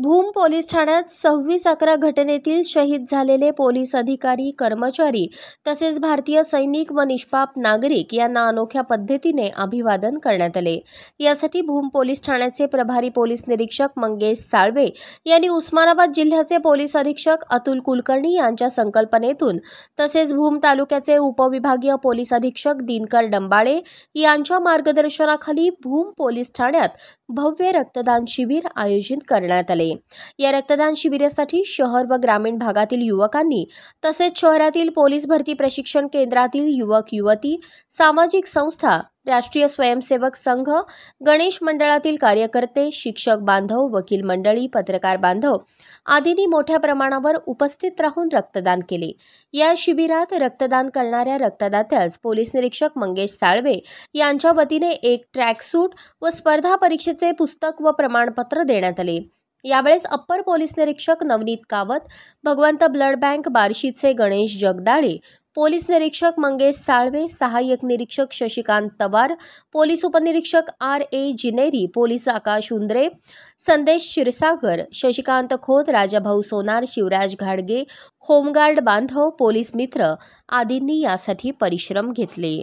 Bhoom police ठाण्यात सव्वीस अकरा घटनेतील शहीद झालेले पोलीस अधिकारी कर्मचारी तसेच भारतीय सैनिक व निष्पाप नागरिक यांना अनोख्या पद्धतीने अभिवादन करण्यात आले यासाठी भूम पोलीस ठाण्याचे प्रभारी पोलीस निरीक्षक मंगेश साळवे यांनी उस्मानाबाद जिल्ह्याचे पोलीस अधीक्षक अतुल कुलकर्णी यांच्या संकल्पनेतून तसेच भूम तालुक्याचे उपविभागीय पोलीस अधीक्षक दिनकर डंबाळे यांच्या मार्गदर्शनाखाली भूम पोलीस ठाण्यात भव्य रक्तदान शिबिर आयोजित करण्यात आले या रक्तदान शिबिरासाठी शहर व ग्रामीण भागातील युवकांनी तसेच शहरातील पोलीस भरती प्रशिक्षण केंद्रातील युवक युवती सामाजिक संस्था राष्ट्रीय स्वयंसेवक संघ गणेश मंडळातील कार्यकर्ते शिक्षक बांधव वकील मंडळी पत्रकार बांधव आदींनी मोठ्या प्रमाणावर उपस्थित राहून रक्तदान केले या शिबिरात रक्तदान करणाऱ्या रक्तदात्यास पोलीस निरीक्षक मंगेश साळवे यांच्या वतीने एक सूट व स्पर्धा परीक्षेचे पुस्तक व प्रमाणपत्र देण्यात आले यावेळेस अप्पर पोलीस निरीक्षक नवनीत कावत भगवंत ब्लड बँक बार्शीचे गणेश जगदाळे पोलीस निरीक्षक मंगेश साळवे सहाय्यक निरीक्षक शशिकांत तवार पोलीस उपनिरीक्षक आर ए जिनेरी पोलीस आकाश उंद्रे संदेश क्षीरसागर शशिकांत खोत राजाभाऊ सोनार शिवराज घाडगे होमगार्ड बांधव पोलीस मित्र आदींनी यासाठी परिश्रम घेतले